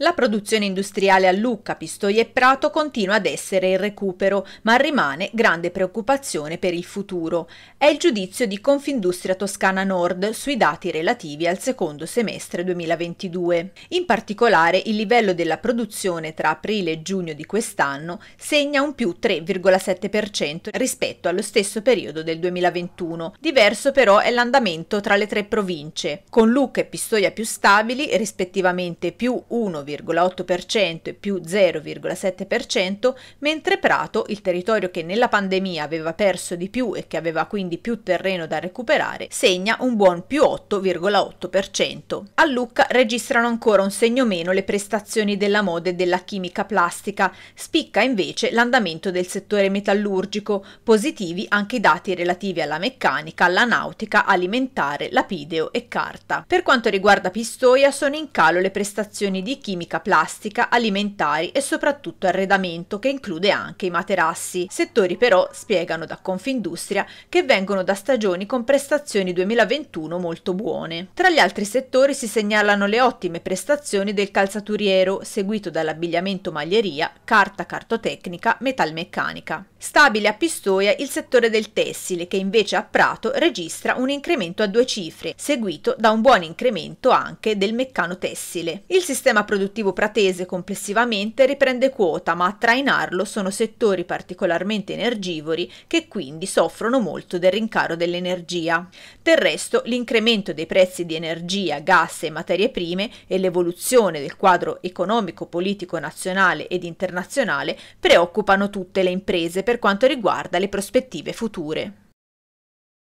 La produzione industriale a Lucca, Pistoia e Prato continua ad essere in recupero, ma rimane grande preoccupazione per il futuro. È il giudizio di Confindustria Toscana Nord sui dati relativi al secondo semestre 2022. In particolare, il livello della produzione tra aprile e giugno di quest'anno segna un più 3,7% rispetto allo stesso periodo del 2021. Diverso però è l'andamento tra le tre province, con Lucca e Pistoia più stabili, rispettivamente più 1,1 1,8% e più 0,7%, mentre Prato, il territorio che nella pandemia aveva perso di più e che aveva quindi più terreno da recuperare, segna un buon più 8,8%. A Lucca registrano ancora un segno meno le prestazioni della moda e della chimica plastica, spicca invece l'andamento del settore metallurgico, positivi anche i dati relativi alla meccanica, alla nautica, alimentare, lapideo e carta. Per quanto riguarda Pistoia sono in calo le prestazioni di chimica chimica, plastica, alimentari e soprattutto arredamento che include anche i materassi. Settori però, spiegano da Confindustria, che vengono da stagioni con prestazioni 2021 molto buone. Tra gli altri settori si segnalano le ottime prestazioni del calzaturiero, seguito dall'abbigliamento maglieria, carta cartotecnica, metalmeccanica. Stabile a Pistoia il settore del tessile, che invece a Prato registra un incremento a due cifre, seguito da un buon incremento anche del meccano tessile. Il sistema produttivo produttivo pratese complessivamente riprende quota, ma a trainarlo sono settori particolarmente energivori che quindi soffrono molto del rincaro dell'energia. Del resto, l'incremento dei prezzi di energia, gas e materie prime e l'evoluzione del quadro economico, politico nazionale ed internazionale preoccupano tutte le imprese per quanto riguarda le prospettive future.